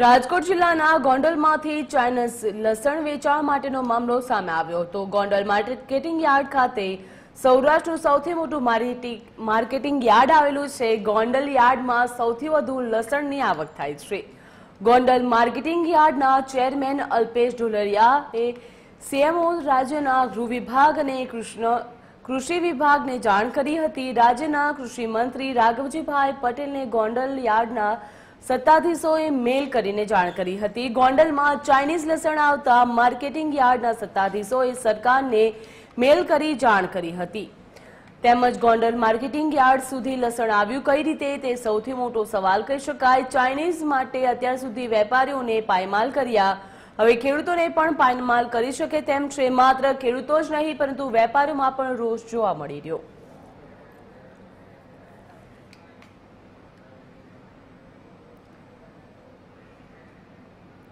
રાજકોટ જિલ્લાના ગોંડલમાંથી ચાઇનસ લસણ વેચાણ માટેનો મામલો સામે આવ્યો હતો ગોંડલ માર્કેટિંગ યાર્ડ ખાતે સૌરાષ્ટ્રનું સૌથી મોટું માર્કેટિંગ યાર્ડ આવેલું છે ગોંડલ યાર્ડમાં સૌથી વધુ લસણની આવક થાય છે ગોંડલ માર્કેટિંગ યાર્ડના ચેરમેન અલ્પેશ ઢોલરિયાએ સીએમઓ રાજ્યના ગૃહ વિભાગ અને કૃષ્ણ કૃષિ વિભાગને જાણ કરી હતી રાજ્યના કૃષિ મંત્રી રાઘવજીભાઈ પટેલને ગોંડલ યાર્ડના સત્તાધીશોએ મેલ કરીને જાણ કરી હતી ગોંડલમાં ચાઇનીઝ લસણ આવતા માર્કેટિંગ યાર્ડના સત્તાધીશોએ સરકારને મેલ કરી જાણ કરી હતી તેમજ ગોંડલ માર્કેટિંગ યાર્ડ સુધી લસણ આવ્યું કઈ રીતે તે સૌથી મોટો સવાલ કહી શકાય ચાઇનીઝ માટે અત્યાર સુધી વેપારીઓને પાયમાલ કર્યા હવે ખેડૂતોને પણ પાયમાલ કરી શકે તેમ છે માત્ર ખેડૂતો જ નહીં પરંતુ વેપારીઓમાં પણ રોષ જોવા મળી રહ્યો